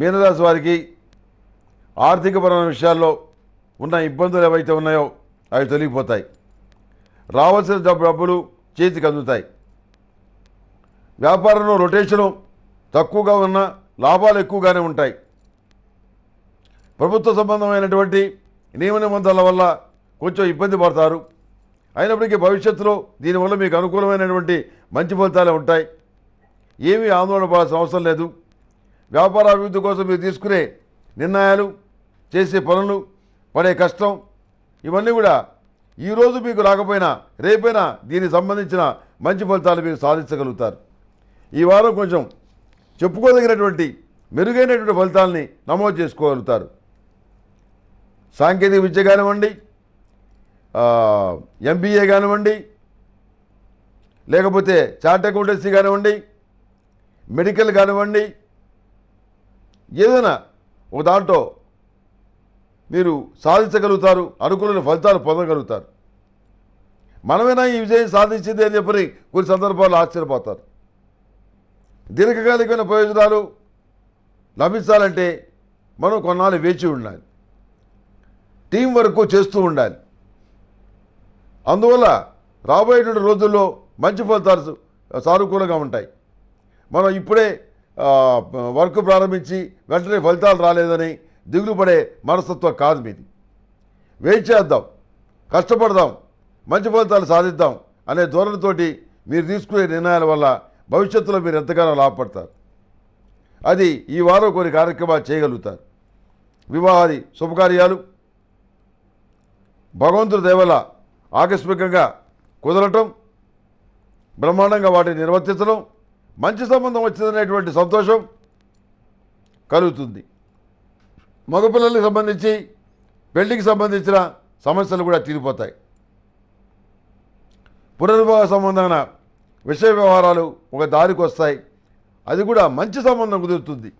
మీనరాశి వారికి ఆర్థికపరమైన విషయాల్లో ఉన్న ఇబ్బందులు ఏవైతే ఉన్నాయో అవి తొలగిపోతాయి రావాల్సిన డబ్బులు చేతికి అందుతాయి వ్యాపారంలో రొటేషను తక్కువగా ఉన్న లాభాలు ఎక్కువగానే ఉంటాయి ప్రభుత్వ సంబంధమైనటువంటి నియమ నిబంధనల వల్ల కొంచెం ఇబ్బంది పడతారు అయినప్పటికీ భవిష్యత్తులో దీనివల్ల మీకు అనుకూలమైనటువంటి మంచి ఫలితాలే ఉంటాయి ఏమీ ఆందోళన పడాల్సిన అవసరం లేదు వ్యాపార అభివృద్ధి కోసం మీరు తీసుకునే నిర్ణయాలు చేసే పనులు పడే కష్టం ఇవన్నీ కూడా ఈరోజు మీకు రాకపోయినా రేపైనా దీనికి సంబంధించిన మంచి ఫలితాలు మీరు సాధించగలుగుతారు ఈ వారం కొంచెం చెప్పుకోదగినటువంటి మెరుగైనటువంటి ఫలితాలని నమోదు చేసుకోగలుగుతారు సాంకేతిక విద్య కానివ్వండి ఎంబీఏ కానివ్వండి లేకపోతే చార్ట్ అకౌంటెన్సీ కానివ్వండి మెడికల్ కానివ్వండి ఏదైనా ఒక దాంట్లో మీరు సాధించగలుగుతారు అనుకున్న ఫలితాలు పొందగలుగుతారు మనమైనా ఈ విజయం సాధించింది అని చెప్పని కొన్ని సందర్భాల్లో ఆశ్చర్యపోతారు దీర్ఘకాలికమైన ప్రయోజనాలు లభించాలంటే మనం కొన్నాళ్ళు వేచి ఉండాలి టీం వర్క్ చేస్తూ ఉండాలి అందువల్ల రాబోయేటువంటి రోజుల్లో మంచి ఫలితాలు సానుకూలంగా ఉంటాయి మనం ఇప్పుడే వర్క్ ప్రారంభించి వెంటనే ఫలితాలు రాలేదని దిగులు పడే మనస్తత్వం కాదు మీది వెయిట్ చేద్దాం కష్టపడదాం మంచి ఫలితాలు సాధిద్దాం అనే ధోరణితోటి మీరు తీసుకునే నిర్ణయాల వల్ల భవిష్యత్తులో మీరు ఎంతగానో లాభపడతారు అది ఈ వారం కొన్ని కార్యక్రమాలు చేయగలుగుతారు వివాహాది శుభకార్యాలు భగవంతుడి దేవల ఆకస్మికంగా కుదరటం బ్రహ్మాండంగా వాటిని నిర్వర్తించడం మంచి సంబంధం వచ్చిందనేటువంటి సంతోషం కలుగుతుంది మగపిల్లలకు సంబంధించి పెళ్లికి సంబంధించిన సమస్యలు కూడా తీరిపోతాయి పునర్వాహ సంబంధమైన విషయ వ్యవహారాలు ఒక దారికి వస్తాయి అది కూడా మంచి సంబంధం కుదురుతుంది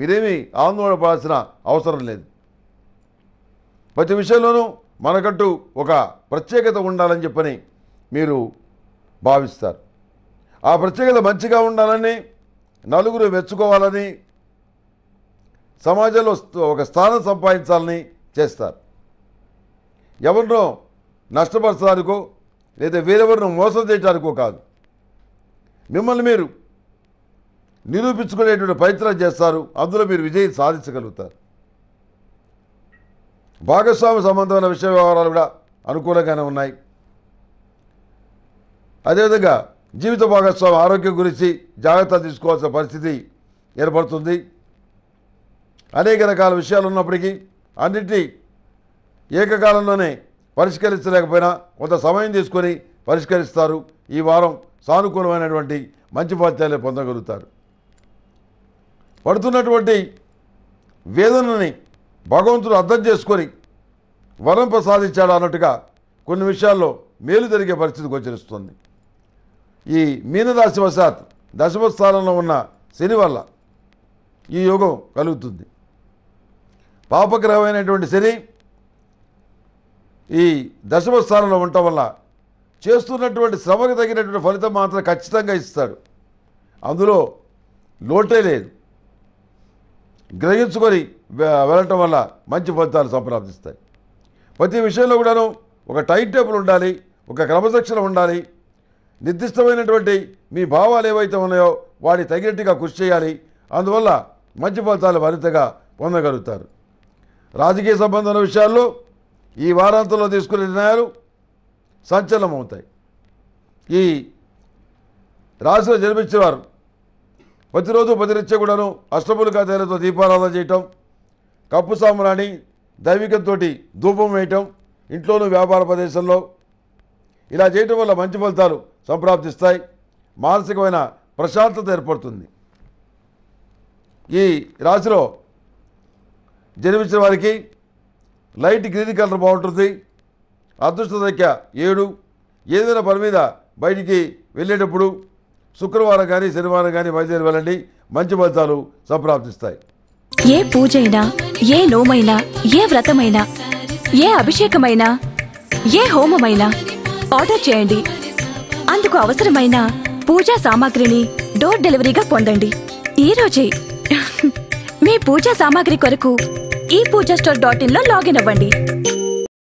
మీరేమీ ఆందోళన పడాల్సిన అవసరం లేదు ప్రతి విషయంలోనూ మనకంటూ ఒక ప్రత్యేకత ఉండాలని చెప్పని మీరు భావిస్తారు ఆ ప్రత్యేకత మంచిగా ఉండాలని నలుగురు మెచ్చుకోవాలని సమాజంలో ఒక స్థానం సంపాదించాలని చేస్తారు ఎవరినో నష్టపరచడానికో లేదా వేరెవరిని మోసం చేయడానికో కాదు మిమ్మల్ని మీరు నిరూపించుకునేటువంటి ప్రయత్నం చేస్తారు అందులో మీరు విజయం సాధించగలుగుతారు భాగస్వామి సంబంధమైన విషయ వ్యవహారాలు కూడా అనుకూలంగానే ఉన్నాయి అదేవిధంగా జీవిత భాగస్వామి ఆరోగ్యం గురించి జాగ్రత్త తీసుకోవాల్సిన పరిస్థితి ఏర్పడుతుంది అనేక రకాల విషయాలు ఉన్నప్పటికీ అన్నింటినీ ఏకకాలంలోనే పరిష్కరించలేకపోయినా కొంత సమయం తీసుకొని పరిష్కరిస్తారు ఈ వారం సానుకూలమైనటువంటి మంచి ఫలితాలు పొందగలుగుతారు పడుతున్నటువంటి వేదనని భగవంతుడు అర్థం చేసుకొని వరం ప్రసాదించాడు అన్నట్టుగా కొన్ని విషయాల్లో మేలు జరిగే పరిస్థితి గోచరిస్తుంది ఈ మీనరాశి వశాత్ దశమ స్థానంలో ఉన్న శని వల్ల ఈ యోగం కలుగుతుంది పాపగ్రహమైనటువంటి శని ఈ దశమ స్థానంలో ఉండటం వల్ల చేస్తున్నటువంటి శ్రమకు తగినటువంటి ఫలితం మాత్రం ఖచ్చితంగా ఇస్తాడు అందులో లోటే లేదు గ్రహించుకొని వెళ్ళటం వల్ల మంచి ఫలితాలు సంప్రాప్తిస్తాయి ప్రతి విషయంలో కూడాను ఒక టైం టేబుల్ ఉండాలి ఒక క్రమశిక్షణ ఉండాలి నిర్దిష్టమైనటువంటి మీ భావాలు ఏవైతే ఉన్నాయో వాటి తగినట్టుగా కృషి చేయాలి అందువల్ల మంచి ఫలితాలు మరింతగా పొందగలుగుతారు రాజకీయ సంబంధమైన విషయాల్లో ఈ వారాంతంలో తీసుకునే నిర్ణయాలు సంచలనమవుతాయి ఈ రాశిలో జన్మించేవారు ప్రతిరోజు ప్రతినిత్యం కూడాను అష్టపులుగా తేలతో దీపారాధన చేయటం కప్పు సాంబ్రాణి దైవికంతో ధూపం వేయటం ఇంట్లోనూ వ్యాపార ప్రదేశంలో ఇలా చేయటం వల్ల మంచి ఫలితాలు సంప్రాప్తిస్తాయి మానసికమైన ప్రశాంతత ఏర్పడుతుంది ఈ రాశిలో జన్మించిన వారికి లైట్ గ్రీన్ కలర్ బాగుంటుంది అదృష్ట సంఖ్య ఏడు ఏదైనా పని మీద బయటికి వెళ్ళేటప్పుడు శుక్రవారం కానీ శనివారం కానీ బయలుదేరి వెళ్ళండి మంచి ఫలితాలు సంప్రాప్తిస్తాయి ఏ అయినా ఏ నోమైనా ఏ వ్రతమైనా ఏ అభిషేకమైనా ఏ హోమమైనా ఆర్డర్ చేయండి అందుకు అవసరమైన పూజా సామాగ్రిని డోర్ డెలివరీగా పొందండి ఈరోజే మీ పూజా సామాగ్రి కొరకు ఈ పూజా స్టోర్ డాట్ ఇన్లో లాగిన్ అవ్వండి